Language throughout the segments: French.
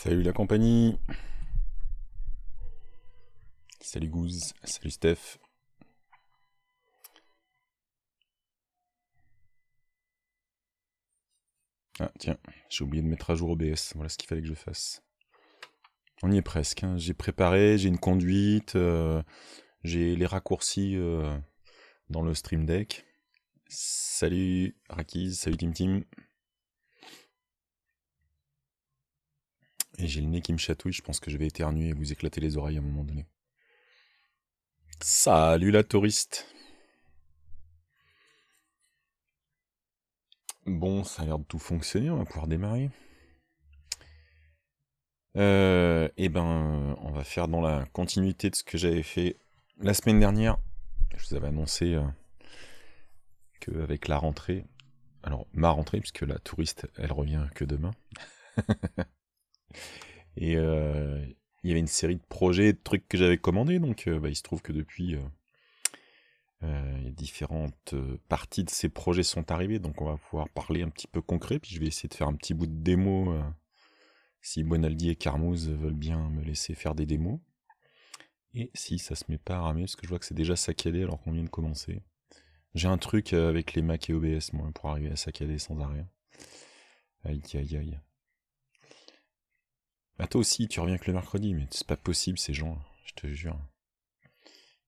Salut la compagnie. Salut Goose. Salut Steph. Ah tiens, j'ai oublié de mettre à jour OBS. Voilà ce qu'il fallait que je fasse. On y est presque. Hein. J'ai préparé, j'ai une conduite, euh, j'ai les raccourcis euh, dans le stream deck. Salut Rakiz, salut TimTim Et j'ai le nez qui me chatouille, je pense que je vais éternuer et vous éclater les oreilles à un moment donné. Salut la touriste Bon, ça a l'air de tout fonctionner, on va pouvoir démarrer. Euh, eh et ben, on va faire dans la continuité de ce que j'avais fait la semaine dernière. Je vous avais annoncé euh, qu'avec la rentrée, alors ma rentrée, puisque la touriste, elle revient que demain. Et euh, il y avait une série de projets, de trucs que j'avais commandés. Donc, euh, bah, il se trouve que depuis, euh, différentes parties de ces projets sont arrivées. Donc, on va pouvoir parler un petit peu concret. Puis, je vais essayer de faire un petit bout de démo. si Bonaldi et Carmouze veulent bien me laisser faire des démos. Et si ça se met pas à ramer, parce que je vois que c'est déjà saccadé alors qu'on vient de commencer. J'ai un truc avec les Mac et OBS, moi, pour arriver à saccader sans arrêt. Aïe, aïe, aïe. Bah toi aussi, tu reviens que le mercredi, mais c'est pas possible ces gens, je te jure.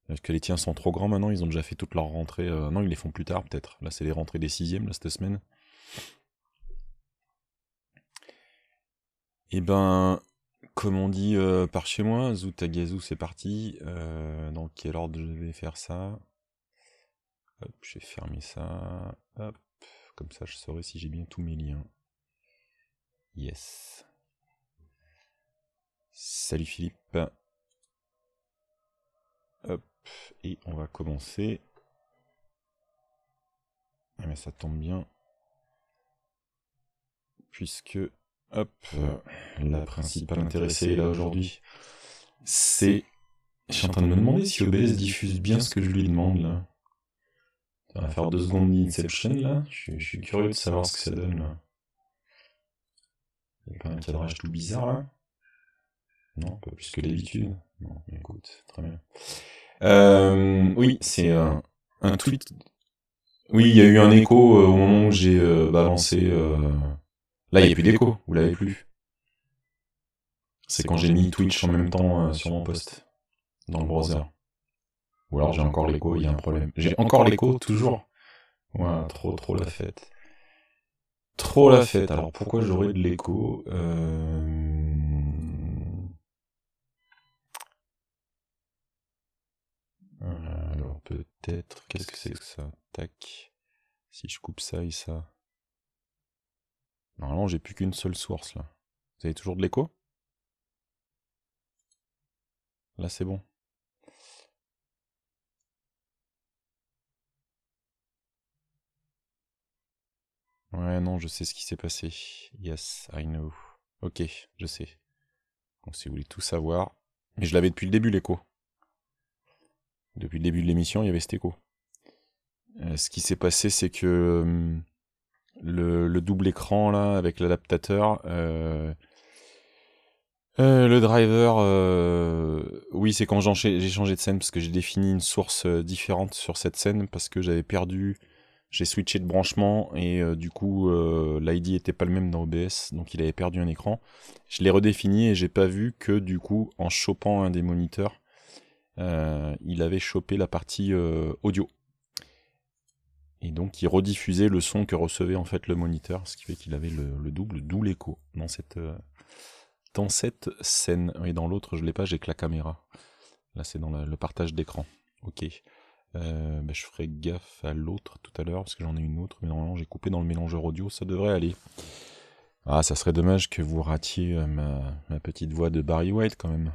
Parce que les tiens sont trop grands maintenant, ils ont déjà fait toute leur rentrée. Euh, non, ils les font plus tard peut-être. Là, c'est les rentrées des sixièmes, là, cette semaine. Et eh ben, comme on dit euh, par chez moi, Zoutagazou, c'est parti. Euh, dans quel ordre je vais faire ça Hop, j'ai fermé ça. Hop, comme ça, je saurai si j'ai bien tous mes liens. Yes. Salut Philippe. Hop, et on va commencer. mais eh ben, ça tombe bien. Puisque, hop, la principale intéressée là aujourd'hui, c'est... Je suis en train de me demander si OBS diffuse bien ce que je lui demande là. On va faire deux secondes d'inception là. Je, suis curieux de savoir ce que ça donne là. Il n'y a pas un cadrage tout bizarre là. Non, pas plus que d'habitude. Non, écoute, très bien. Euh, oui, c'est euh, un, tweet. Oui, il y a eu un écho euh, au moment où j'ai balancé. Là, il n'y a plus d'écho, vous l'avez plus. C'est quand j'ai mis Twitch en même temps sur mon poste, dans le browser. Ou alors j'ai encore l'écho, il y a un problème. J'ai encore l'écho, toujours. Ouais, trop, trop la fête. Trop la fête. Alors pourquoi j'aurais de l'écho peut-être. Qu'est-ce que c'est que ça Tac. Si je coupe ça et ça. Normalement, j'ai plus qu'une seule source là. Vous avez toujours de l'écho Là, c'est bon. Ouais, non, je sais ce qui s'est passé. Yes, I know. Ok, je sais. Donc, si vous voulez tout savoir. Mais je l'avais depuis le début, l'écho. Depuis le début de l'émission, il y avait cet écho. Euh, ce qui s'est passé, c'est que euh, le, double écran là, avec l'adaptateur, euh, le driver, oui, c'est quand j'ai changé de scène parce que j'ai défini une source différente sur cette scène parce que j'avais perdu, j'ai switché de branchement et du coup l'ID n'était pas le même dans OBS, donc il avait perdu un écran. Je l'ai redéfini et j'ai pas vu que du coup en chopant un des moniteurs euh, il avait chopé la partie euh, audio. Et donc il rediffusait le son que recevait en fait le moniteur, ce qui fait qu'il avait le, le double, d'où l'écho dans cette, euh, dans cette scène. Et dans l'autre, je l'ai pas, j'ai que la caméra. Là, c'est dans le partage d'écran. Ok. Ben, je ferai gaffe à l'autre tout à l'heure, parce que j'en ai une autre, mais normalement j'ai coupé dans le mélangeur audio, ça devrait aller. Ah, ça serait dommage que vous ratiez ma petite voix de Barry White quand même.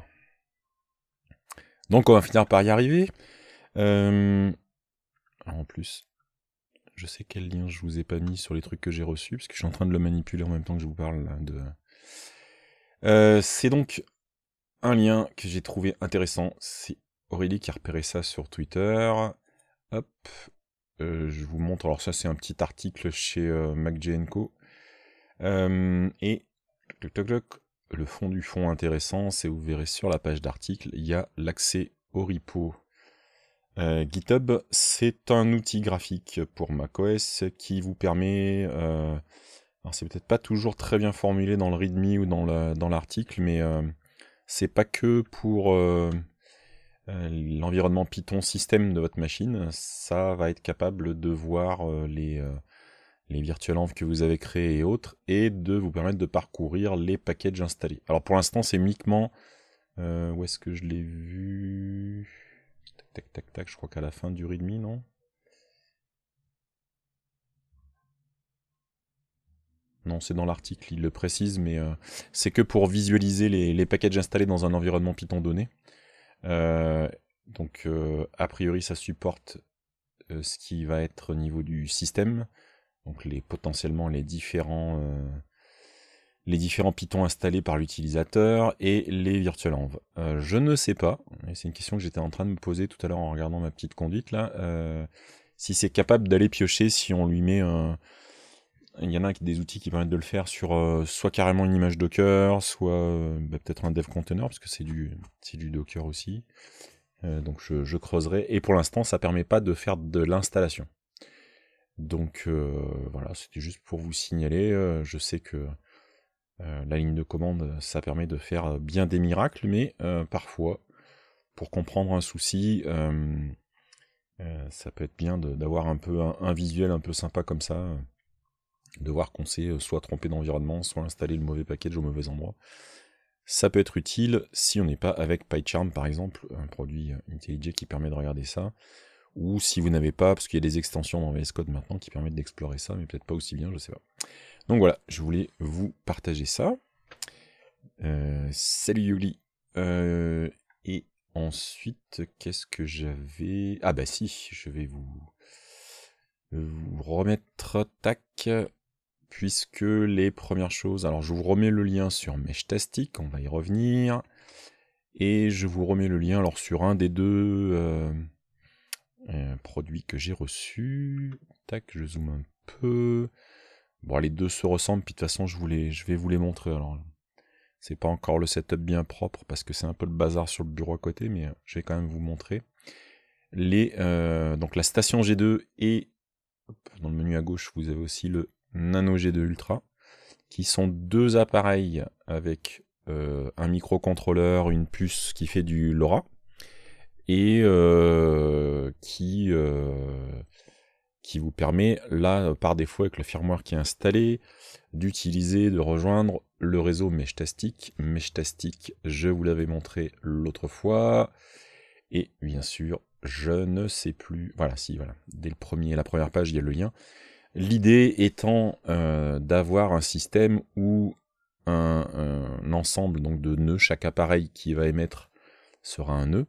Donc on va finir par y arriver. Euh, en plus, je sais quel lien je vous ai pas mis sur les trucs que j'ai reçus, parce que je suis en train de le manipuler en même temps que je vous parle de... Euh, c'est donc un lien que j'ai trouvé intéressant. C'est Aurélie qui a repéré ça sur Twitter. Hop, euh, je vous montre. Alors ça, c'est un petit article chez euh, Co. et toc, toc, toc le fond du fond intéressant, c'est vous verrez sur la page d'article, il y a l'accès au repo. Euh, GitHub, c'est un outil graphique pour macOS qui vous permet, euh, alors c'est peut-être pas toujours très bien formulé dans le README ou dans, l'article, mais euh, c'est pas que pour l'environnement Python système de votre machine, ça va être capable de voir les les env que vous avez créés et autres, et de vous permettre de parcourir les packages installés. Alors pour l'instant, c'est uniquement... Euh, où est-ce que je l'ai vu Tac, tac, tac, tac, je crois qu'à la fin du readme, non Non, c'est dans l'article, il le précise, mais euh, c'est que pour visualiser les, packages installés dans un environnement Python donné. Euh, donc, a priori, ça supporte ce qui va être au niveau du système donc les, potentiellement les différents, euh, les différents pitons installés par l'utilisateur et les virtualenv. Euh, je ne sais pas, et c'est une question que j'étais en train de me poser tout à l'heure en regardant ma petite conduite là, euh, si c'est capable d'aller piocher si on lui met Il y en a qui des outils qui permettent de le faire sur euh, soit carrément une image Docker, soit bah, peut-être un dev container, parce que c'est du, du Docker aussi. donc je, je creuserai. Et pour l'instant, ça permet pas de faire de l'installation. Donc euh, voilà, c'était juste pour vous signaler. Euh, je sais que euh, la ligne de commande, ça permet de faire bien des miracles, mais parfois, pour comprendre un souci, ça peut être bien d'avoir un peu un, visuel un peu sympa comme ça, de voir qu'on s'est soit trompé d'environnement, soit installé le mauvais package au mauvais endroit. Ça peut être utile si on n'est pas avec PyCharm par exemple, un produit IntelliJ qui permet de regarder ça ou si vous n'avez pas, parce qu'il y a des extensions dans VS Code maintenant qui permettent d'explorer ça, mais peut-être pas aussi bien, je ne sais pas. Donc voilà, je voulais vous partager ça. Euh, salut Yuli. Euh, et ensuite, qu'est-ce que j'avais Ah bah si, je vais vous, remettre tac puisque les premières choses, alors je vous remets le lien sur Meshtastic, on va y revenir, et je vous remets le lien alors sur un des deux, euh, un produit que j'ai reçu. Tac, je zoome un peu. Bon, les deux se ressemblent, puis de toute façon, je, voulais, je vais vous les montrer. Alors, c'est pas encore le setup bien propre parce que c'est un peu le bazar sur le bureau à côté, mais euh, je vais quand même vous montrer. Les, euh, donc la station G2 et dans le menu à gauche, vous avez aussi le Nano G2 Ultra, qui sont deux appareils avec euh, un microcontrôleur, une puce qui fait du LoRa, et euh, qui, euh, qui vous permet, là, par défaut, avec le firmware qui est installé, d'utiliser, de rejoindre le réseau Meshtastic. Meshtastic, je vous l'avais montré l'autre fois. Et bien sûr, je ne sais plus. Voilà, si, voilà. Dès le premier, la première page, il y a le lien. L'idée étant euh, d'avoir un système où un, ensemble donc de nœuds, chaque appareil qui va émettre sera un nœud,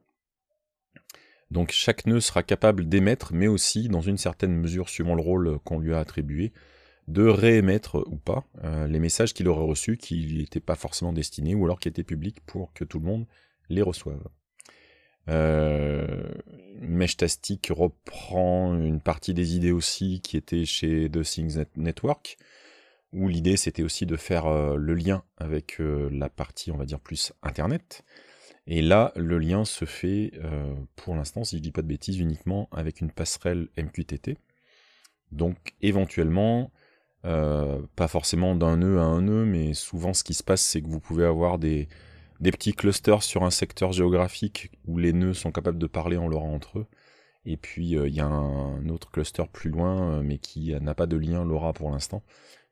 donc chaque nœud sera capable d'émettre, mais aussi, dans une certaine mesure, suivant le rôle euh, qu'on lui a attribué, de réémettre ou pas euh, les messages qu'il aurait reçus qui n'étaient pas forcément destinés ou alors qui étaient publics pour que tout le monde les reçoive. Euh, Meshtastic reprend une partie des idées aussi qui étaient chez The Things Network, où l'idée c'était aussi de faire le lien avec la partie, on va dire, plus Internet. Et là, le lien se fait, euh, pour l'instant, si je ne dis pas de bêtises, uniquement avec une passerelle MQTT. Donc éventuellement, euh, pas forcément d'un nœud à un nœud, mais souvent ce qui se passe, c'est que vous pouvez avoir des, petits clusters sur un secteur géographique où les nœuds sont capables de parler en l'aura entre eux. Et puis euh, il y a un autre cluster plus loin, mais qui n'a pas de lien LoRa pour l'instant.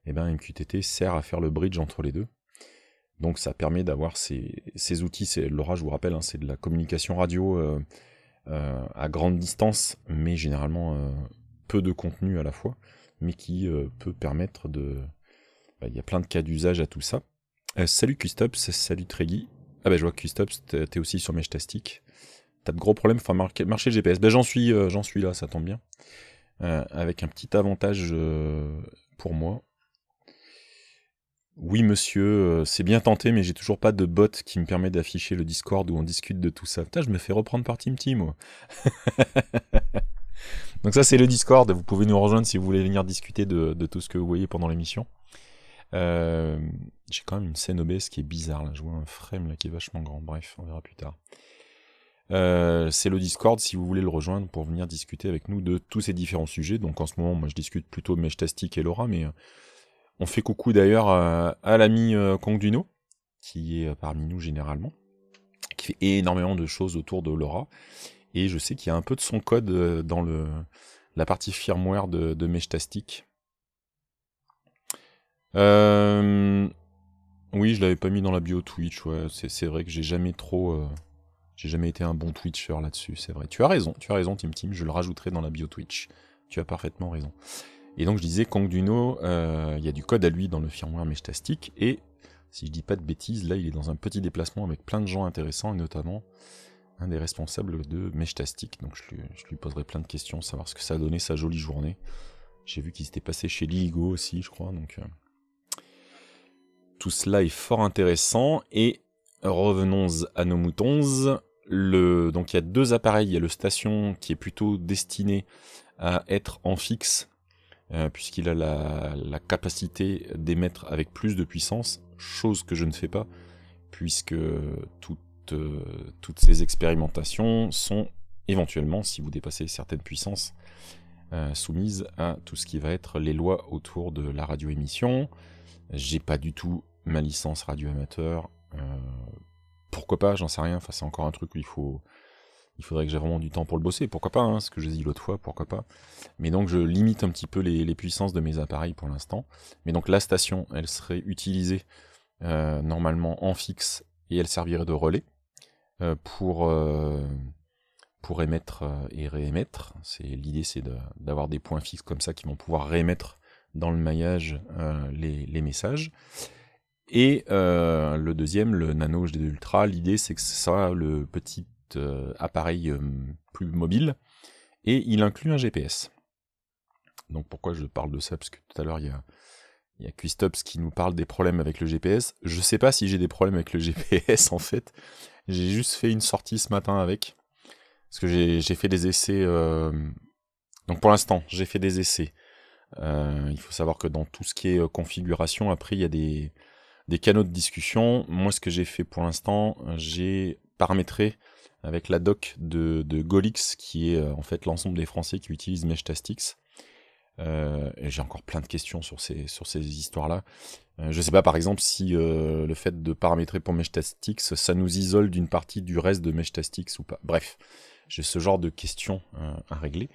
Et eh bien MQTT sert à faire le bridge entre les deux. Donc ça permet d'avoir ces, outils. Laura, je vous rappelle, hein, c'est de la communication radio euh, euh, à grande distance, mais généralement euh, peu de contenu à la fois, mais qui peut permettre de... Bah, il y a plein de cas d'usage à tout ça. salut Custops, salut Tréguy. Ah ben je vois que tu t'es aussi sur mes T'as de gros problèmes, enfin marquer marcher le GPS. Ben bah, j'en suis, j'en suis là, ça tombe bien. avec un petit avantage pour moi, oui, monsieur, euh, c'est bien tenté, mais j'ai toujours pas de bot qui me permet d'afficher le Discord où on discute de tout ça. Putain, je me fais reprendre par Team, moi. Donc ça, c'est le Discord. Vous pouvez nous rejoindre si vous voulez venir discuter de, tout ce que vous voyez pendant l'émission. Euh, j'ai quand même une scène obèse qui est bizarre. Là. Je vois un frame là, qui est vachement grand. Bref, on verra plus tard. Euh, c'est le Discord si vous voulez le rejoindre pour venir discuter avec nous de tous ces différents sujets. Donc en ce moment, moi je discute plutôt de Tastic et Laura, mais on fait coucou d'ailleurs euh, à l'ami euh, Kongduno, qui est euh, parmi nous généralement, qui fait énormément de choses autour de Laura. Et je sais qu'il y a un peu de son code dans le, la partie firmware de, de Meshtastic. oui, je l'avais pas mis dans la bio Twitch. Ouais, c'est vrai que j'ai jamais trop, j'ai jamais été un bon Twitcher là-dessus. C'est vrai. Tu as raison. Tu as raison, Tim Tim. Je le rajouterai dans la bio Twitch. Tu as parfaitement raison. Et donc je disais duno euh, il y a du code à lui dans le firmware Mechtastic. et si je dis pas de bêtises, là il est dans un petit déplacement avec plein de gens intéressants, et notamment un des responsables de Meshtastic. Donc je lui, poserai plein de questions, savoir ce que ça a donné sa jolie journée. J'ai vu qu'il s'était passé chez Ligo aussi, je crois. Donc euh, tout cela est fort intéressant. Et revenons à nos moutons. Donc il y a deux appareils. Il y a le station qui est plutôt destiné à être en fixe euh, puisqu'il a la, capacité d'émettre avec plus de puissance, chose que je ne fais pas, puisque toutes, euh, toutes ces expérimentations sont éventuellement, si vous dépassez certaines puissances, euh, soumises à tout ce qui va être les lois autour de la radioémission. J'ai pas du tout ma licence radio amateur. pourquoi pas, j'en sais rien, enfin, c'est encore un truc où il faut, il faudrait que j'ai vraiment du temps pour le bosser. Pourquoi pas, hein, ce que j'ai dit l'autre fois, pourquoi pas. Mais donc je limite un petit peu les, puissances de mes appareils pour l'instant. Mais donc la station, elle serait utilisée euh, normalement en fixe et elle servirait de relais euh, pour, euh, pour émettre et réémettre. C'est, l'idée c'est d'avoir des points fixes comme ça qui vont pouvoir réémettre dans le maillage les, messages. Et le deuxième, le Nano HD Ultra, l'idée c'est que ça, le petit euh, appareil euh, plus mobile, et il inclut un GPS. Donc pourquoi je parle de ça Parce que tout à l'heure, il y a, Quistops qui nous parle des problèmes avec le GPS. Je sais pas si j'ai des problèmes avec le GPS en fait. J'ai juste fait une sortie ce matin avec. Parce que j'ai fait des essais. Euh, donc pour l'instant, j'ai fait des essais. il faut savoir que dans tout ce qui est configuration, après, il y a des, des canaux de discussion. Moi, ce que j'ai fait pour l'instant, j'ai paramétré avec la doc de, Golix, qui est euh, en fait l'ensemble des Français qui utilisent MeshTastics, euh, j'ai encore plein de questions sur ces, histoires-là. Euh, je ne sais pas, par exemple, si le fait de paramétrer pour MeshTastics, ça nous isole d'une partie du reste de MeshTastics ou pas. Bref, j'ai ce genre de questions à régler.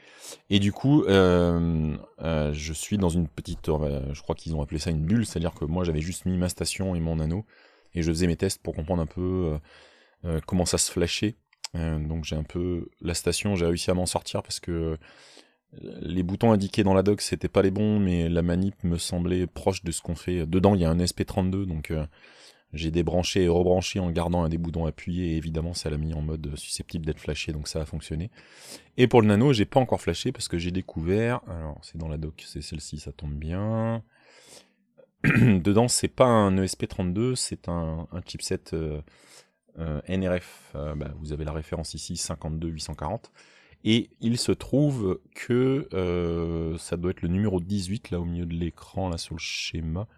Et du coup, je suis dans une petite... je crois qu'ils ont appelé ça une bulle, c'est-à-dire que moi, j'avais juste mis ma station et mon anneau, et je faisais mes tests pour comprendre un peu comment ça se flashait euh, donc j'ai un peu la station, j'ai réussi à m'en sortir parce que euh, les boutons indiqués dans la doc c'était pas les bons, mais la manip me semblait proche de ce qu'on fait. Dedans il y a un SP32, donc euh, j'ai débranché et rebranché en gardant un des boutons appuyé et évidemment ça l'a mis en mode susceptible d'être flashé donc ça a fonctionné. Et pour le nano j'ai pas encore flashé parce que j'ai découvert, alors c'est dans la doc, c'est celle-ci, ça tombe bien. Dedans c'est pas un ESP32, c'est un, un chipset euh, NRF, euh, bah, vous avez la référence ici, 52 840 Et il se trouve que euh, ça doit être le numéro 18, là au milieu de l'écran, là sur le schéma.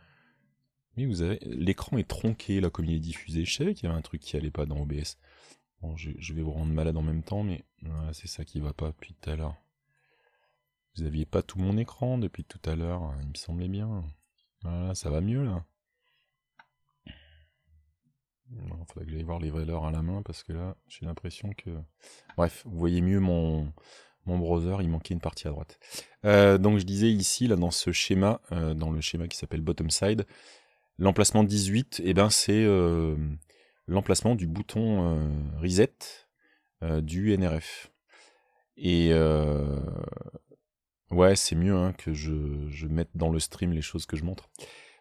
mais vous avez. L'écran est tronqué, là, comme il est diffusé. Je savais qu'il y avait un truc qui allait pas dans OBS. Bon, je, vais vous rendre malade en même temps, mais c'est ça qui va pas depuis tout à l'heure. Vous aviez pas tout mon écran depuis tout à l'heure, hein, il me semblait bien. Voilà, ça va mieux là. Il faudrait que j'aille voir les valeurs à la main parce que là, j'ai l'impression que. Bref, vous voyez mieux mon, mon browser, il manquait une partie à droite. Euh, donc je disais ici, là, dans ce schéma, euh, dans le schéma qui s'appelle bottom side, l'emplacement 18, eh ben, c'est euh, l'emplacement du bouton reset du NRF. Et ouais, c'est mieux hein, que je, je mette dans le stream les choses que je montre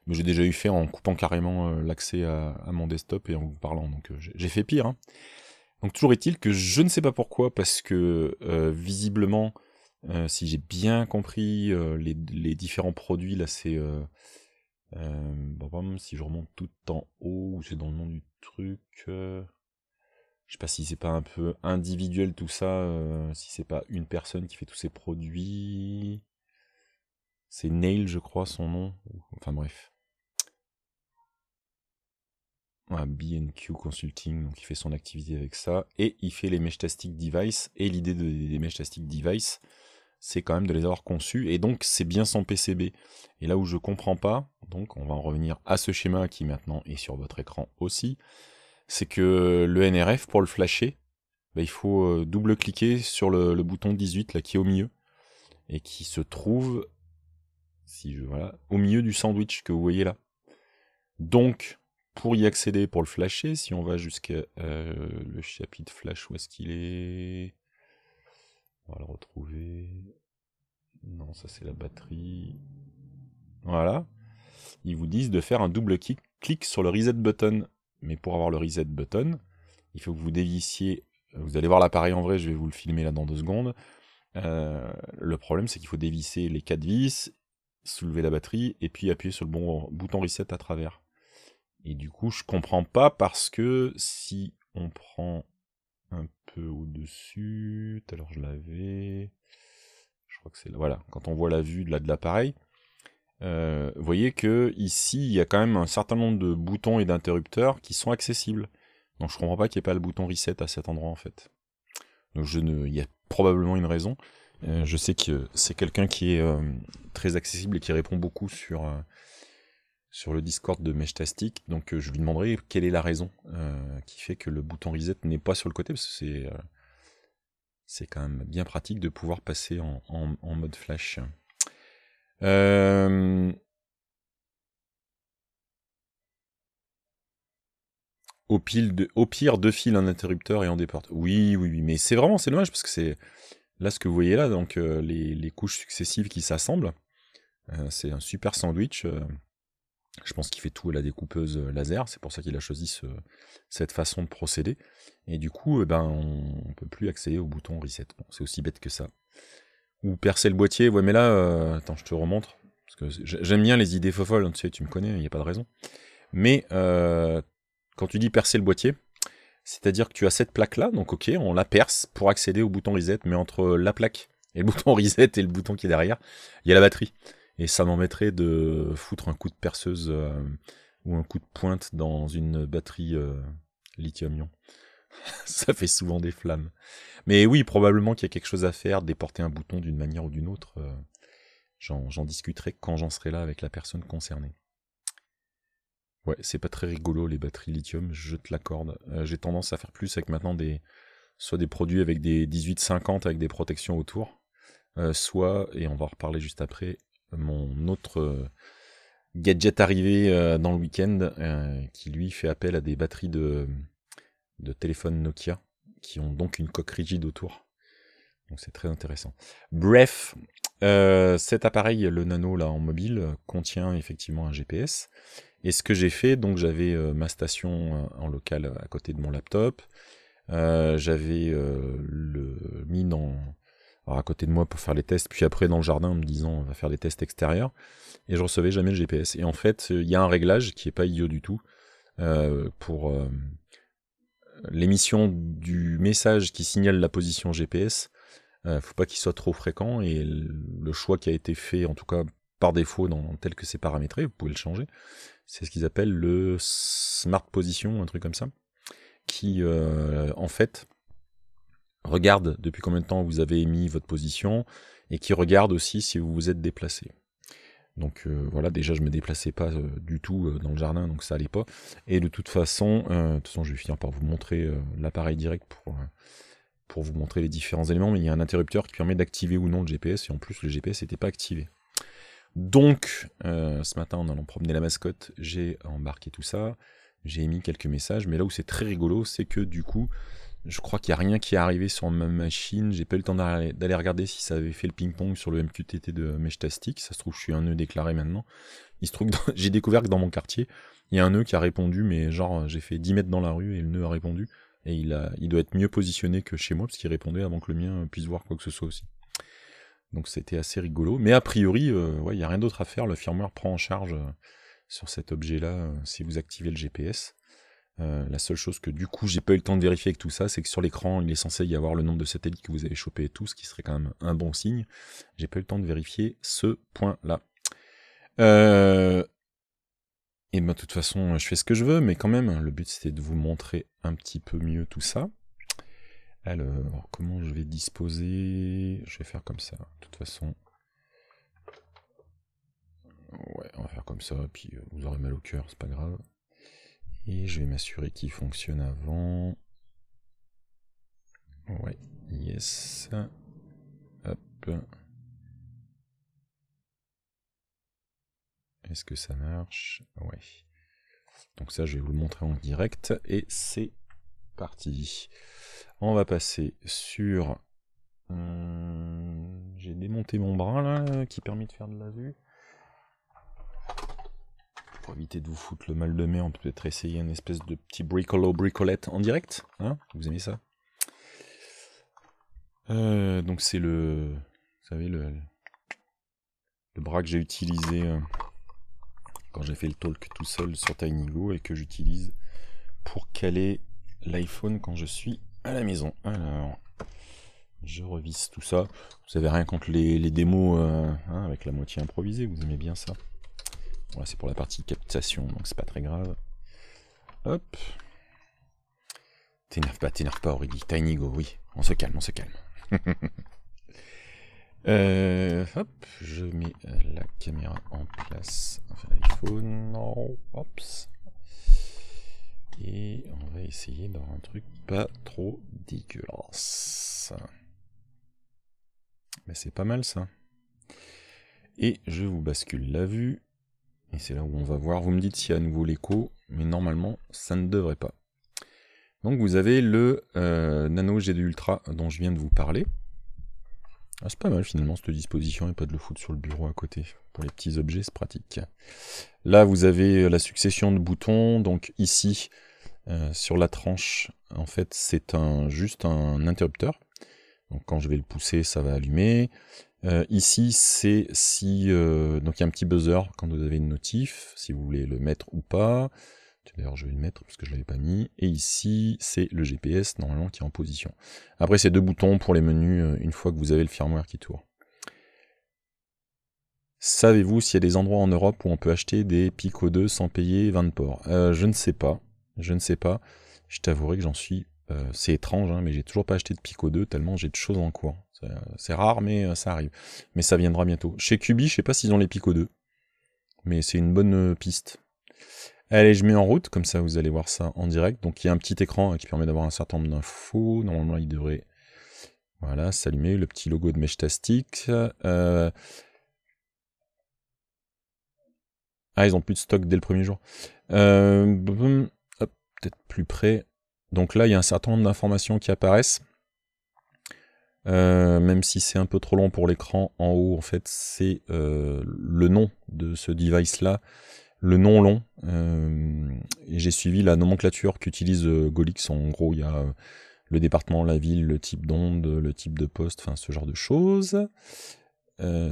mais j'ai déjà eu fait en coupant carrément euh, l'accès à, mon desktop et en vous parlant. Donc euh, j'ai fait pire. Hein. Donc toujours est-il que je ne sais pas pourquoi, parce que euh, visiblement, si j'ai bien compris les, différents produits, là c'est... Bon, si je remonte tout en haut, ou c'est dans le nom du truc... Je ne sais pas si c'est pas un peu individuel tout ça, si c'est pas une personne qui fait tous ces produits. C'est Nail, je crois, son nom. Enfin bref. Ah, BNQ BQ Consulting, donc il fait son activité avec ça. Et il fait les Mesh Tastic Device. Et l'idée des Mesh Tastic Device, c'est quand même de les avoir conçus. Et donc, c'est bien son PCB. Et là où je ne comprends pas, donc on va en revenir à ce schéma qui maintenant est sur votre écran aussi, c'est que le NRF, pour le flasher, bah, il faut euh, double-cliquer sur le, le bouton 18 là, qui est au milieu et qui se trouve si au milieu du sandwich que vous voyez là. Donc, pour y accéder, pour le flasher, si on va jusqu'à euh, le chapitre flash, où est-ce qu'il est On va le retrouver. Non, ça c'est la batterie. Voilà. Ils vous disent de faire un double clic, clic sur le reset button. Mais pour avoir le reset button, il faut que vous dévissiez. Vous allez voir l'appareil en vrai, je vais vous le filmer là dans deux secondes. Euh, le problème, c'est qu'il faut dévisser les quatre vis soulever la batterie et puis appuyer sur le bon bouton reset à travers. Et du coup, je comprends pas parce que si on prend un peu au-dessus, alors je l'avais, je crois que c'est voilà, quand on voit la vue de, là, de l'appareil, euh, vous voyez que ici, il y a quand même un certain nombre de boutons et d'interrupteurs qui sont accessibles. Donc je comprends pas qu'il n'y ait pas le bouton reset à cet endroit en fait. Donc je ne, il y a probablement une raison. Euh, je sais que c'est quelqu'un qui est euh, très accessible et qui répond beaucoup sur, euh, sur le Discord de Meshtastic. Donc je lui demanderai quelle est la raison qui fait que le bouton reset n'est pas sur le côté, parce que c'est c'est quand même bien pratique de pouvoir passer en, mode flash. Au, pire, deux fils, un interrupteur et on déporte. Oui, oui, oui, mais c'est vraiment, c'est dommage parce que c'est, Là, ce que vous voyez là, donc euh, les, couches successives qui s'assemblent, euh, c'est un super sandwich. Euh, je pense qu'il fait tout à la découpeuse laser, c'est pour ça qu'il a choisi cette façon de procéder. Et du coup, eh ben, on peut plus accéder au bouton reset. c'est aussi bête que ça. Ou percer le boîtier, ouais mais là, attends, je te remontre. Parce que j'aime bien les idées fofolles, hein, tu sais, tu me connais, il n'y a pas de raison. Mais quand tu dis percer le boîtier, c'est-à-dire que tu as cette plaque-là, donc ok, on la perce pour accéder au bouton reset, mais entre la plaque et le bouton reset et le bouton qui est derrière, il y a la batterie. Et ça mettrait de foutre un coup de perceuse euh, ou un coup de pointe dans une batterie euh, lithium-ion. ça fait souvent des flammes. Mais oui, probablement qu'il y a quelque chose à faire, déporter un bouton d'une manière ou d'une autre. Euh, j'en discuterai quand j'en serai là avec la personne concernée. Ouais, c'est pas très rigolo les batteries lithium, je te l'accorde. Euh, j'ai tendance à faire plus avec maintenant des soit des produits avec des 18-50 avec des protections autour, euh, soit, et on va en reparler juste après, mon autre euh, gadget arrivé dans le week-end qui lui fait appel à des batteries de, téléphone Nokia qui ont donc une coque rigide autour. Donc c'est très intéressant. Bref, cet appareil, le Nano là en mobile, contient effectivement un GPS. Et ce que j'ai fait, donc j'avais euh, ma station euh, en local euh, à côté de mon laptop. j'avais le mis à côté de moi pour faire les tests, puis après dans le jardin en me disant on va faire des tests extérieurs. Et je recevais jamais le GPS. Et en fait, il y a un réglage qui n'est pas idiot du tout pour l'émission du message qui signale la position GPS. il faut pas qu'il soit trop fréquent et le choix qui a été fait, en tout cas par défaut dans tel que c'est paramétré, vous pouvez le changer, c'est ce qu'ils appellent le smart position, un truc comme ça, qui euh, en fait regarde depuis combien de temps vous avez émis votre position et qui regarde aussi si vous vous êtes déplacé. Donc euh, voilà, déjà je me déplaçais pas euh, du tout dans le jardin, donc ça allait pas. Et de toute façon, de toute façon je vais finir par vous montrer l'appareil direct pour, pour vous montrer les différents éléments, mais il y a un interrupteur qui permet d'activer ou non le GPS, et en plus le GPS n'était pas activé. Donc, euh, ce matin, en allant promener la mascotte, j'ai embarqué tout ça. J'ai émis quelques messages, mais là où c'est très rigolo, c'est que du coup, je crois qu'il n'y a rien qui est arrivé sur ma machine. J'ai pas eu le temps d'aller regarder si ça avait fait le ping-pong sur le MQTT de Meshtastic. Ça se trouve, je suis un nœud déclaré maintenant. Il se trouve j'ai découvert que dans mon quartier, il y a un nœud qui a répondu, mais genre, j'ai fait 10 mètres dans la rue et le nœud a répondu. Et il, a, il doit être mieux positionné que chez moi, parce qu'il répondait avant que le mien puisse voir quoi que ce soit aussi. Donc c'était assez rigolo. Mais a priori, euh, il n'y a rien d'autre à faire. Le firmware prend en charge euh, sur cet objet-là euh, si vous activez le GPS. la seule chose que du coup j'ai pas eu le temps de vérifier avec tout ça, c'est que sur l'écran il est censé y avoir le nombre de satellites que vous avez chopé et tout, ce qui serait quand même un bon signe. J'ai pas eu le temps de vérifier ce point-là. Et ben de toute façon je fais ce que je veux, mais quand même le but c'était de vous montrer un petit peu mieux tout ça. Alors, comment je vais disposer Je vais faire comme ça, de toute façon. Ouais, on va faire comme ça, puis euh, vous aurez mal au cœur, c'est pas grave. Et je vais m'assurer qu'il fonctionne avant. Ouais, yes. Hop. Est-ce que ça marche Ouais. Donc ça, je vais vous le montrer en direct, et c'est parti. On va passer sur... Euh, j'ai démonté mon bras là, qui permet de faire de la vue. Pour éviter de vous foutre le mal de mer, on peut peut-être essayer une espèce de petit bricolo bricolette en direct. Hein vous aimez ça euh, donc c'est le, vous savez le, le bras que j'ai utilisé euh, quand j'ai fait le talk tout seul sur TinyGo et que j'utilise pour caler l'iPhone quand je suis à la maison. Alors, je revisse tout ça. Vous avez rien contre les, démos euh, hein, avec la moitié improvisée, vous aimez bien ça. Voilà, c'est pour la partie captation, donc c'est pas très grave. Hop. T'énerve pas, t'énerve pas, Aurélie. Tiny Go, oui. On se calme, on se calme. Euh, hop, je mets la caméra en place. Enfin, Ops. Et on va essayer d'avoir un truc pas trop dégueulasse. Mais c'est pas mal ça. Et je vous bascule la vue. Et c'est là où on va voir. Vous me dites s'il y a à nouveau l'écho. Mais normalement, ça ne devrait pas. Donc vous avez le euh, Nano G2 Ultra dont je viens de vous parler. Ah, c'est pas mal finalement cette disposition et pas de le foutre sur le bureau à côté. Pour les petits objets, c'est pratique. Là, vous avez la succession de boutons. Donc ici, euh, sur la tranche, en fait, c'est un, juste un interrupteur. Donc quand je vais le pousser, ça va allumer. Euh, ici, c'est si... Euh, donc il y a un petit buzzer quand vous avez une notif, si vous voulez le mettre ou pas. D'ailleurs, je vais le mettre parce que je ne l'avais pas mis. Et ici, c'est le GPS normalement qui est en position. Après, c'est deux boutons pour les menus une fois que vous avez le firmware qui tourne. Savez-vous s'il y a des endroits en Europe où on peut acheter des Pico 2 sans payer 20 ports Je ne sais pas. Je ne sais pas. Je t'avouerai que j'en suis. Euh, c'est étrange, hein, mais j'ai toujours pas acheté de Pico 2 tellement j'ai de choses en cours. C'est euh, rare, mais euh, ça arrive. Mais ça viendra bientôt. Chez Cubi, je sais pas s'ils ont les Pico 2. Mais c'est une bonne piste. Allez, je mets en route, comme ça vous allez voir ça en direct. Donc il y a un petit écran qui permet d'avoir un certain nombre d'infos. Normalement, il devrait voilà, s'allumer le petit logo de Meshtastic. Euh... Ah, ils ont plus de stock dès le premier jour peut-être plus près. Donc là, il y a un certain nombre d'informations qui apparaissent. Euh, même si c'est un peu trop long pour l'écran, en haut, en fait, c'est euh, le nom de ce device-là, le nom long. Euh, et j'ai suivi la nomenclature qu'utilise Golix. En gros, il y a le département, la ville, le type d'onde, le type de poste, enfin ce genre de choses.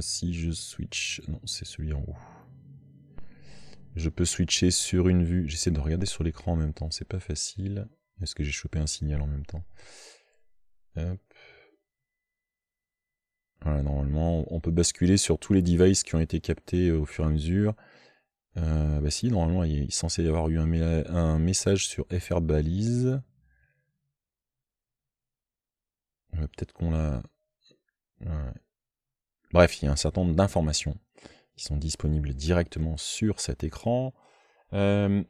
si je switch, non, c'est celui en haut. Je peux switcher sur une vue. J'essaie de regarder sur l'écran en même temps, c'est pas facile. Est-ce que j'ai chopé un signal en même temps Hop. Voilà, normalement, on peut basculer sur tous les devices qui ont été captés euh, au fur et à mesure. Euh, bah si, normalement, il est censé y avoir eu un, message sur FR balise. Peut-être qu'on l'a... Bref, il y a un certain nombre d'informations sont disponibles directement sur cet écran. Euh,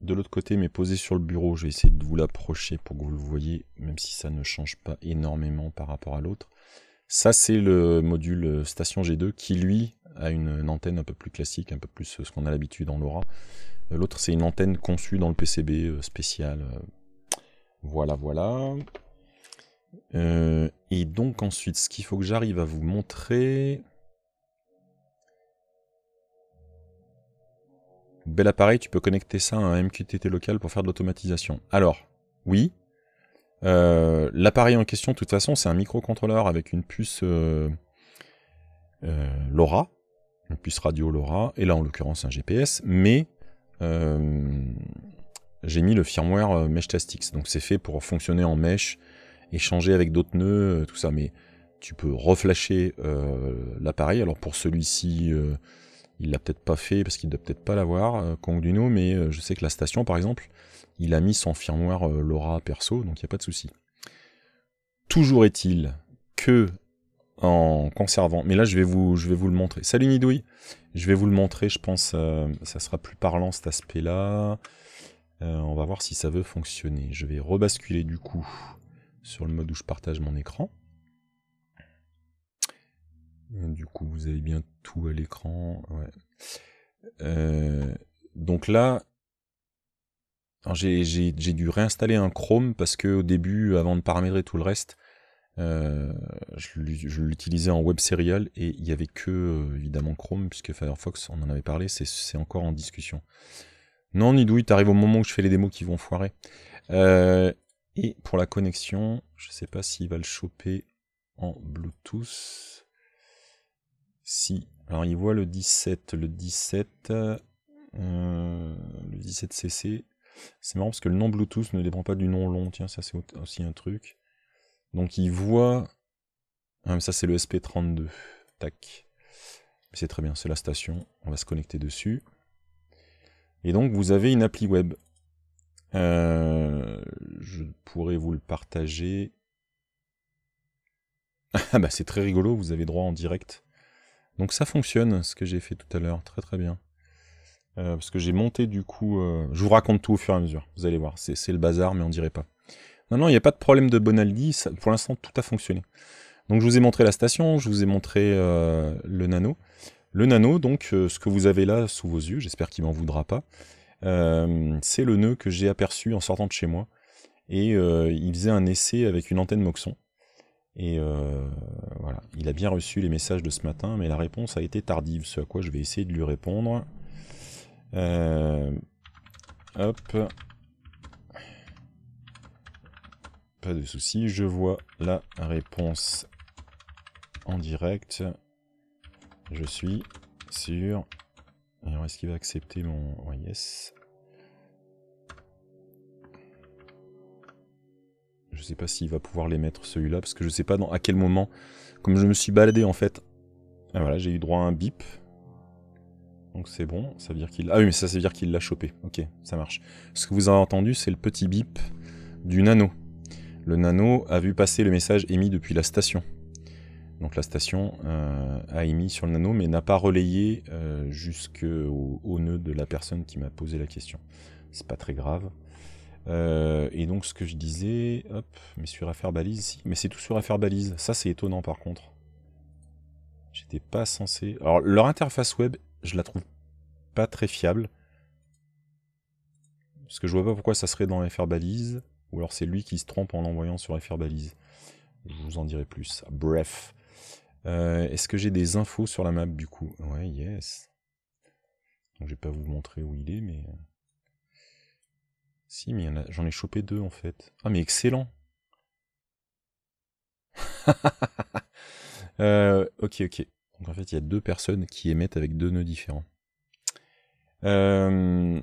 de l'autre côté, mais posé sur le bureau, je vais essayer de vous l'approcher pour que vous le voyez, même si ça ne change pas énormément par rapport à l'autre. Ça, c'est le module Station G2 qui, lui, a une, antenne un peu plus classique, un peu plus ce qu'on a l'habitude en LoRa. Euh, l'autre, c'est une antenne conçue dans le PCB euh, spécial. Voilà, voilà. et donc ensuite, ce qu'il faut que j'arrive à vous montrer, bel appareil, tu peux connecter ça à un MQTT local pour faire de l'automatisation. Alors, oui. Euh, l'appareil en question, de toute façon, c'est un microcontrôleur avec une puce euh, euh, LoRa, une puce radio LoRa, et là en l'occurrence un GPS, mais j'ai mis le firmware MeshTastics, donc c'est fait pour fonctionner en mesh, échanger avec d'autres nœuds, tout ça, mais tu peux reflasher l'appareil. Alors pour celui-ci il l'a peut-être pas fait parce qu'il doit peut-être pas l'avoir, euh, Kong Duno, mais euh, je sais que la station, par exemple, il a mis son firmware euh, Laura perso, donc il n'y a pas de souci. Toujours est-il que en conservant, mais là je vais vous, je vais vous le montrer. Salut Nidouille, je vais vous le montrer, je pense, que ça sera plus parlant cet aspect-là. on va voir si ça veut fonctionner. Je vais rebasculer du coup sur le mode où je partage mon écran. Du coup, vous avez bien tout à l'écran. Euh, donc là, j'ai dû réinstaller un Chrome parce qu'au début, avant de paramétrer tout le reste, euh, je l'utilisais en web serial et il n'y avait que euh, évidemment Chrome puisque Firefox, on en avait parlé, c'est encore en discussion. Non, Nidouille, t'arrives au moment où je fais les démos qui vont foirer. et pour la connexion, je ne sais pas s'il va le choper en Bluetooth. Alors il voit le 17. Le 17. Euh, le 17cc. C'est marrant parce que le nom Bluetooth ne dépend pas du nom long. Tiens, ça c'est aussi un truc. Donc il voit. Ah, ça c'est le SP32. Tac. C'est très bien, c'est la station. On va se connecter dessus. Et donc vous avez une appli web. Euh, je pourrais vous le partager. Ah bah c'est très rigolo, vous avez droit en direct donc ça fonctionne, ce que j'ai fait tout à l'heure, très très bien. Euh, parce que j'ai monté du coup... Euh, je vous raconte tout au fur et à mesure, vous allez voir, c'est le bazar, mais on dirait pas. Non, non, il n'y a pas de problème de Bonaldi, pour l'instant tout a fonctionné. Donc je vous ai montré la station, je vous ai montré euh, le nano. Le nano, donc ce que vous avez là sous vos yeux, j'espère qu'il m'en voudra pas, c'est le nœud que j'ai aperçu en sortant de chez moi. Et il faisait un essai avec une antenne Moxon. Et euh, voilà, il a bien reçu les messages de ce matin, mais la réponse a été tardive, ce à quoi je vais essayer de lui répondre. Euh, hop. Pas de souci, je vois la réponse en direct. Je suis sûr. Alors, est-ce qu'il va accepter mon... Oh, yes. je sais pas s'il va pouvoir les mettre celui-là, parce que je sais pas dans, à quel moment. Comme je me suis baladé en fait. Ah voilà, j'ai eu droit à un bip. Donc c'est bon, ça veut dire qu'il... Ah oui, ça, veut dire qu'il l'a chopé. Ok, ça marche. Ce que vous avez entendu, c'est le petit bip du nano. Le nano a vu passer le message émis depuis la station. Donc la station euh, a émis sur le nano, mais n'a pas relayé euh, jusqu'au au nœud de la personne qui m'a posé la question. C'est pas très grave. Euh, et donc ce que je disais, hop, mais sur affaire balise, si. Mais c'est tout sur affaire balise, ça c'est étonnant par contre. J'étais pas censé... Alors leur interface web, je la trouve pas très fiable. Parce que je vois pas pourquoi ça serait dans FR balise, ou alors c'est lui qui se trompe en l'envoyant sur FR balise. Je vous en dirai plus. Bref. Euh, est-ce que j'ai des infos sur la map du coup Ouais, yes. Donc je vais pas vous montrer où il est, mais... Euh, si, mais j'en ai chopé deux en fait. Ah, mais excellent euh, Ok, ok. Donc en fait, il y a deux personnes qui émettent avec deux nœuds différents. Euh,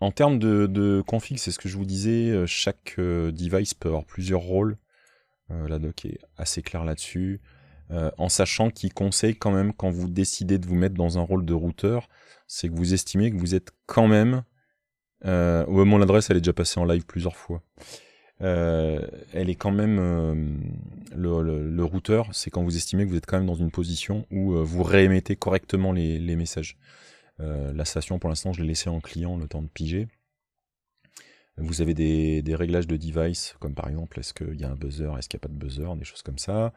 en termes de, config, c'est ce que je vous disais, euh, chaque device peut avoir plusieurs rôles. la doc est assez claire là-dessus. en sachant qu'il conseille quand même, quand vous décidez de vous mettre dans un rôle de routeur, c'est que vous estimez que vous êtes quand même euh, mon adresse, elle est déjà passée en live plusieurs fois. Euh, elle est quand même euh, le, routeur, c'est quand vous estimez que vous êtes quand même dans une position où vous réémettez correctement les, messages. la station, pour l'instant, je l'ai laissée en client le temps de piger. Vous avez des, réglages de device, comme par exemple, est-ce qu'il y a un buzzer, est-ce qu'il n'y a pas de buzzer, des choses comme ça.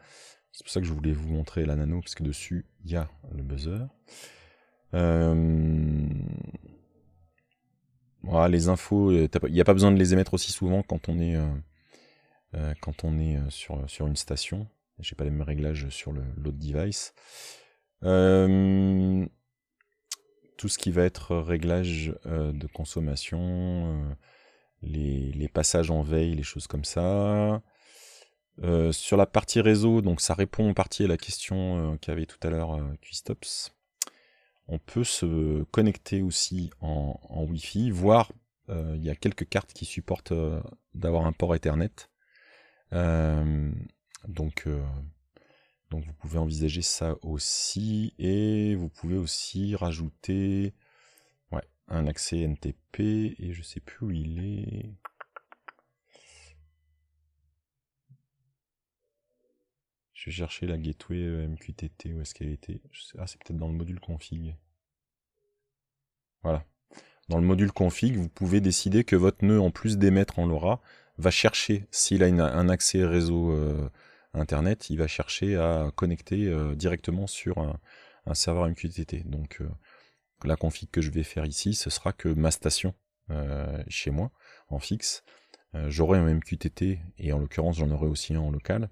C'est pour ça que je voulais vous montrer la nano, parce que dessus, il y a le buzzer les infos, il euh, n'y a pas besoin de les émettre aussi souvent quand on est, euh, euh, quand on est sur, une station. J'ai pas les mêmes réglages sur l'autre device. tout ce qui va être réglage de consommation, les, passages en veille, les choses comme ça. sur la partie réseau, donc ça répond en partie à la question qu'avait tout à l'heure Qistops on peut se connecter aussi en, en Wi-Fi, voire euh, il y a quelques cartes qui supportent euh, d'avoir un port Ethernet. Euh, donc, donc vous pouvez envisager ça aussi et vous pouvez aussi rajouter ouais, un accès NTP et je sais plus où il est. Je vais chercher la gateway euh, MQTT, où est-ce qu'elle était. Ah, c'est peut-être dans le module config. Voilà. Dans le module config, vous pouvez décider que votre nœud, en plus d'émettre en LoRa, va chercher, s'il a un accès réseau euh, Internet, il va chercher à connecter euh, directement sur un, serveur MQTT. Donc la config que je vais faire ici, ce sera que ma station chez moi, en fixe, j'aurai un MQTT, et en l'occurrence j'en aurai aussi un en local,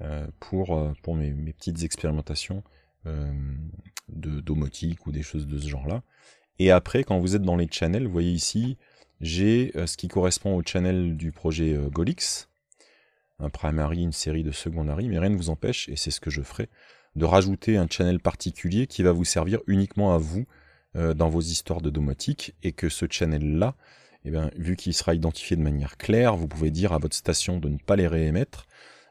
euh, pour, euh, pour mes, petites expérimentations euh, de domotique ou des choses de ce genre-là. Et après, quand vous êtes dans les channels, vous voyez ici, j'ai ce qui correspond au channel du projet Golix, un primary, une série de secondary, mais rien ne vous empêche, et c'est ce que je ferai, de rajouter un channel particulier qui va vous servir uniquement à vous dans vos histoires de domotique, et que ce channel-là, eh vu qu'il sera identifié de manière claire, vous pouvez dire à votre station de ne pas les réémettre,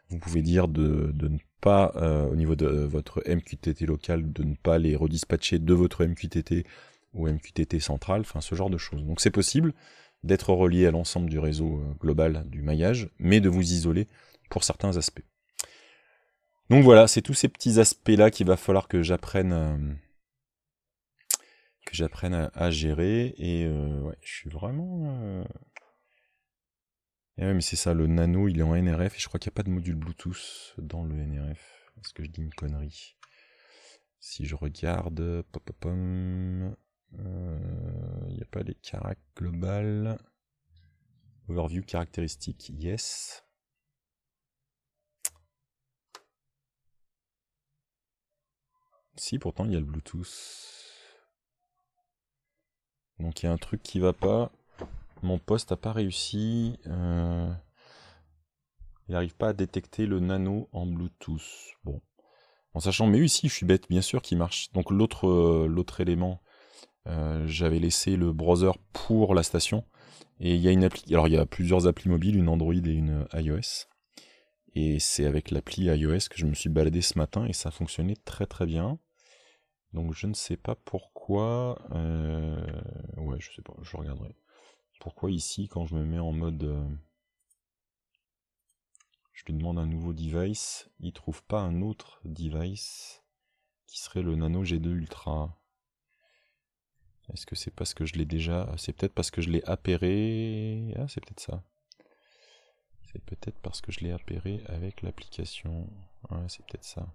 vous pouvez dire de, de ne pas, euh, au niveau de votre MQTT local, de ne pas les redispatcher de votre MQTT ou MQTT central, enfin ce genre de choses. Donc c'est possible d'être relié à l'ensemble du réseau euh, global du maillage, mais de vous isoler pour certains aspects. Donc voilà, c'est tous ces petits aspects-là qu'il va falloir que j'apprenne euh, que j'apprenne à, gérer. Et ouais, je suis vraiment et eh ouais, mais c'est ça, le Nano, il est en NRF et je crois qu'il n'y a pas de module Bluetooth dans le NRF. Est-ce que je dis une connerie Si je regarde, il n'y euh, a pas les caracs globales. Overview caractéristiques, yes. Si, pourtant, il y a le Bluetooth. Donc il y a un truc qui va pas. Mon poste n'a pas réussi. Euh, il n'arrive pas à détecter le nano en Bluetooth. Bon. En sachant, mais oui, si, je suis bête, bien sûr qu'il marche. Donc l'autre euh, élément, euh, j'avais laissé le browser pour la station. Et il y a une Alors il plusieurs applis mobiles, une Android et une iOS. Et c'est avec l'appli iOS que je me suis baladé ce matin et ça fonctionnait très très bien. Donc je ne sais pas pourquoi. Ouais, je sais pas, je regarderai. Pourquoi ici, quand je me mets en mode... Euh, je lui demande un nouveau device, il trouve pas un autre device qui serait le Nano G2 Ultra. Est-ce que c'est parce que je l'ai déjà... C'est peut-être parce que je l'ai appairé... Ah, c'est peut-être ça. C'est peut-être parce que je l'ai appairé avec l'application. c'est peut-être ça.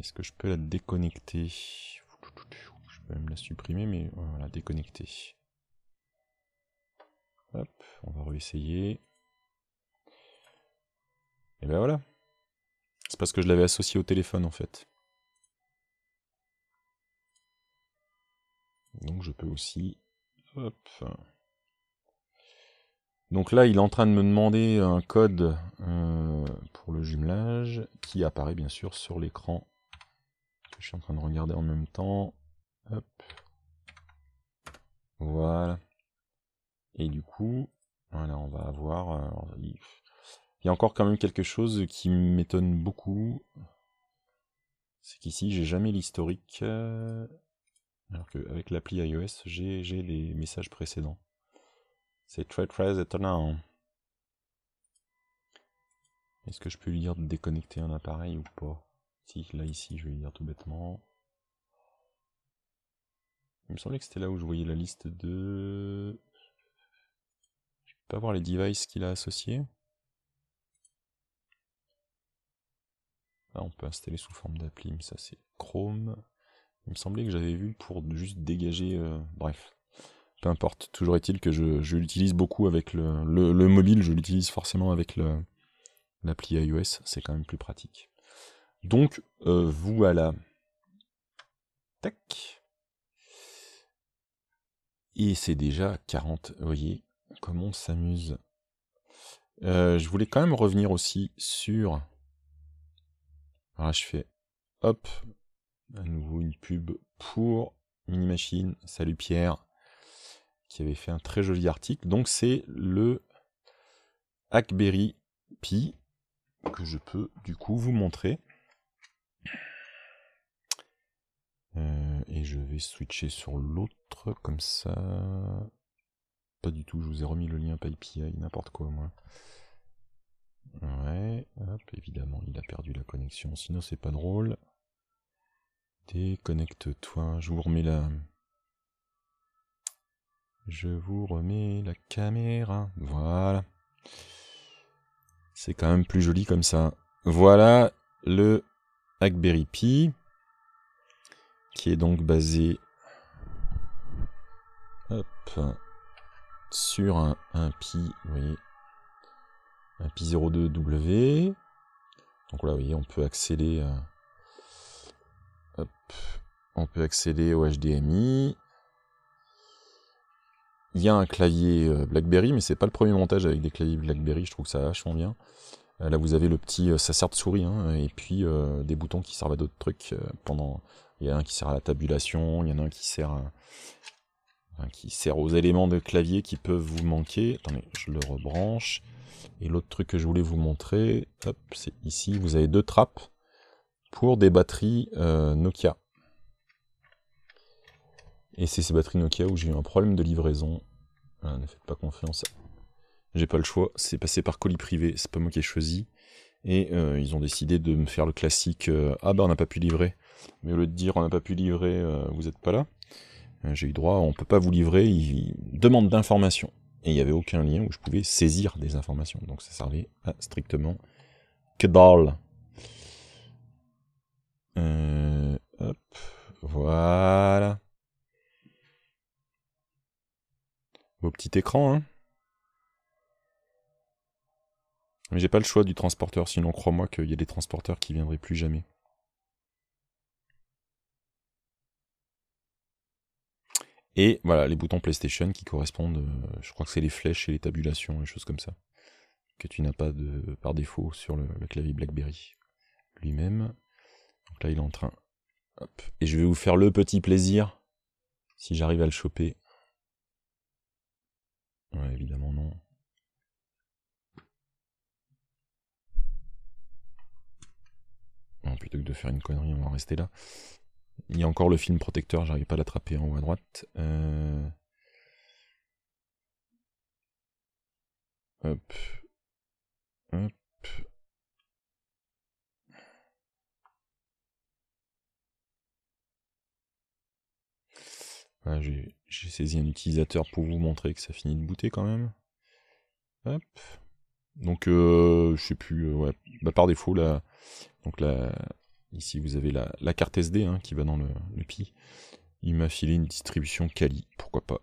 Est-ce que je peux la déconnecter Je peux même la supprimer, mais voilà, déconnecter. Hop, on va réessayer. Et ben voilà. C'est parce que je l'avais associé au téléphone en fait. Donc je peux aussi... Donc là, il est en train de me demander un code euh, pour le jumelage qui apparaît bien sûr sur l'écran que je suis en train de regarder en même temps. Hop. Voilà. Et du coup, voilà, on va avoir... Euh, il y a encore quand même quelque chose qui m'étonne beaucoup. C'est qu'ici, j'ai jamais l'historique. Euh, alors qu'avec l'appli iOS, j'ai les messages précédents. C'est très très étonnant. Est-ce que je peux lui dire de déconnecter un appareil ou pas Si, là ici, je vais lui dire tout bêtement. Il me semblait que c'était là où je voyais la liste de pas voir les devices qu'il a associés. Ah, on peut installer sous forme d'appli, mais ça c'est Chrome. Il me semblait que j'avais vu pour juste dégager... Euh, bref, peu importe. Toujours est-il que je, l'utilise beaucoup avec le, le, mobile, je l'utilise forcément avec l'appli iOS, c'est quand même plus pratique. Donc, euh, voilà. Tac. Et c'est déjà 40, voyez, Comment on s'amuse euh, Je voulais quand même revenir aussi sur... Alors ah, là, je fais hop, à nouveau une pub pour Mini Machine. Salut Pierre, qui avait fait un très joli article. Donc c'est le Hackberry Pi que je peux du coup vous montrer. Euh, et je vais switcher sur l'autre comme ça. Pas du tout, je vous ai remis le lien PyPI, n'importe quoi moi. Ouais, hop, évidemment, il a perdu la connexion, sinon c'est pas drôle. Déconnecte-toi, je vous remets la... Je vous remets la caméra, voilà. C'est quand même plus joli comme ça. Voilà le Hackberry Pi, qui est donc basé... Hop, sur un, pi, vous voyez, un pi 02W. Donc là, vous voyez, on peut accéder on peut accéder au HDMI. Il y a un clavier euh, BlackBerry, mais c'est pas le premier montage avec des claviers BlackBerry, je trouve que ça vachement bien. Euh, là, vous avez le petit, euh, ça sert de souris, hein, et puis des boutons qui servent à d'autres trucs. pendant, il y en a un qui sert à la tabulation, il y en a un qui sert à, qui sert aux éléments de clavier qui peuvent vous manquer. Attendez, je le rebranche. Et l'autre truc que je voulais vous montrer, c'est ici, vous avez deux trappes pour des batteries euh, Nokia. Et c'est ces batteries Nokia où j'ai eu un problème de livraison. ne faites pas confiance. J'ai pas le choix, c'est passé par colis privé, c'est pas moi qui ai choisi. Et euh, ils ont décidé de me faire le classique euh, Ah bah on n'a pas pu livrer. Mais au lieu de dire on n'a pas pu livrer, vous n'êtes pas là. Euh, j'ai eu droit, on peut pas vous livrer, il demande d'informations. Et il n'y avait aucun lien où je pouvais saisir des informations. Donc ça servait à strictement que dalle. Euh, hop, voilà. Vos petits écrans. hein. Mais j'ai pas le choix du transporteur, sinon crois-moi qu'il y a des transporteurs qui viendraient plus jamais. Et voilà, les boutons PlayStation qui correspondent, euh, je crois que c'est les flèches et les tabulations, les choses comme ça, que tu n'as pas de, par défaut sur le, clavier BlackBerry lui-même. Donc là, il est en train. Et je vais vous faire le petit plaisir, si j'arrive à le choper. Ouais, évidemment, non. Non, plutôt que de faire une connerie, on va rester là. Il y a encore le film Protecteur, j'arrive pas à l'attraper en haut à droite. Euh, hop. Hop. j'ai saisi un utilisateur pour vous montrer que ça finit de booter quand même. Hop. Donc, euh, je sais plus, euh, ouais, bah, par défaut, là... donc la, Ici, vous avez la, carte SD hein, qui va dans le, pi. Il m'a filé une distribution Kali, pourquoi pas.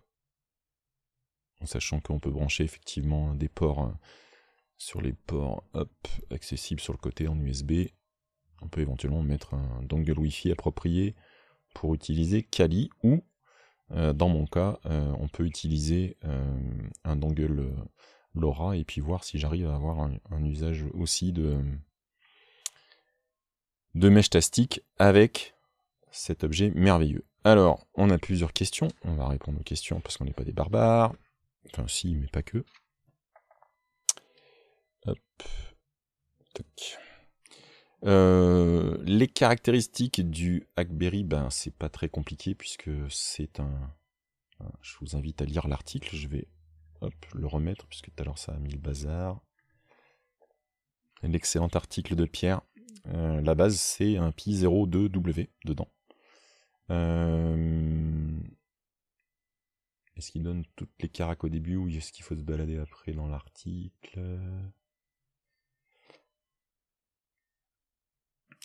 En sachant qu'on peut brancher effectivement des ports euh, sur les ports accessibles sur le côté en USB. On peut éventuellement mettre un dongle Wi-Fi approprié pour utiliser Kali ou, euh, dans mon cas, euh, on peut utiliser un dongle LoRa et puis voir si j'arrive à avoir un usage aussi de de mèche tastique avec cet objet merveilleux. Alors, on a plusieurs questions. On va répondre aux questions parce qu'on n'est pas des barbares. Enfin, si, mais pas que. Euh, les caractéristiques du Hackberry, ben, c'est pas très compliqué puisque c'est un. Je vous invite à lire l'article. Je vais le remettre puisque tout à l'heure ça a mis le bazar. L'excellent article de Pierre. Euh, la base, c'est un pi 02W dedans. Euh, est-ce qu'il donne toutes les caracs au début ou est-ce qu'il faut se balader après dans l'article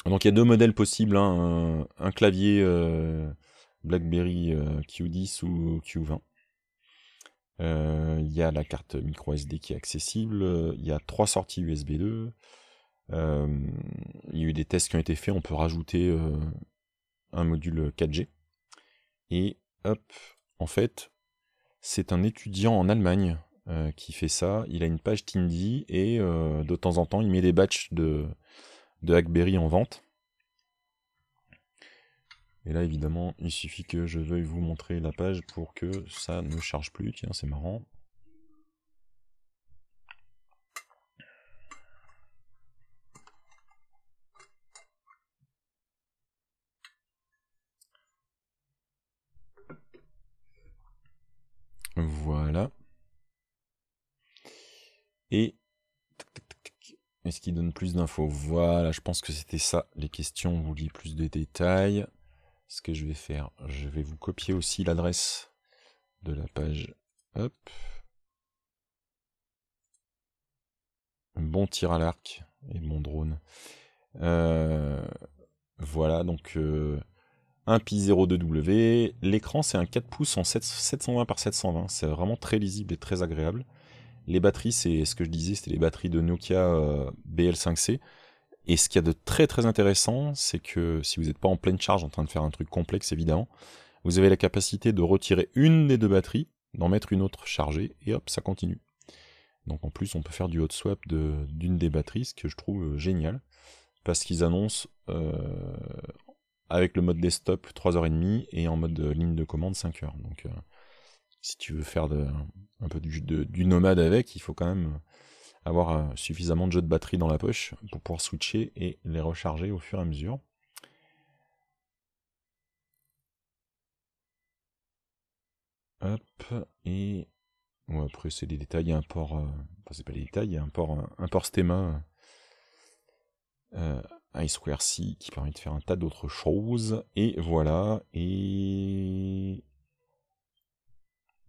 Donc il y a deux modèles possibles, hein. un, clavier euh, BlackBerry Q10 ou Q20. Il y a la carte micro SD qui est accessible, il y a trois sorties USB 2, euh, il y a eu des tests qui ont été faits, on peut rajouter euh, un module 4G. Et hop, en fait, c'est un étudiant en Allemagne euh, qui fait ça. Il a une page Tindy et de temps en temps, il met des batchs de, de Hackberry en vente. Et là, évidemment, il suffit que je veuille vous montrer la page pour que ça ne charge plus. Tiens, c'est marrant. Et est-ce qu'il donne plus d'infos Voilà, je pense que c'était ça les questions. vous lit plus de détails. Ce que je vais faire, je vais vous copier aussi l'adresse de la page. Hop. Bon tir à l'arc et mon drone. Euh, voilà, donc euh, un Pi 02W. L'écran, c'est un 4 pouces en 720 par 720. C'est vraiment très lisible et très agréable. Les batteries, c'est ce que je disais, c'était les batteries de Nokia euh, BL5C. Et ce qu'il y a de très très intéressant, c'est que si vous n'êtes pas en pleine charge en train de faire un truc complexe, évidemment, vous avez la capacité de retirer une des deux batteries, d'en mettre une autre chargée, et hop, ça continue. Donc en plus, on peut faire du hot swap d'une des batteries, ce que je trouve euh, génial, parce qu'ils annoncent euh, avec le mode desktop 3h30 et en mode ligne de commande 5h. Donc si tu veux faire un peu du, nomade avec, il faut quand même avoir euh, suffisamment de jeux de batterie dans la poche pour pouvoir switcher et les recharger au fur et à mesure. Hop, et bon, après c'est des détails, il y a un port, euh, enfin c'est pas des détails, il y a un port, euh, un port Stema euh, I2C qui permet de faire un tas d'autres choses, et voilà, et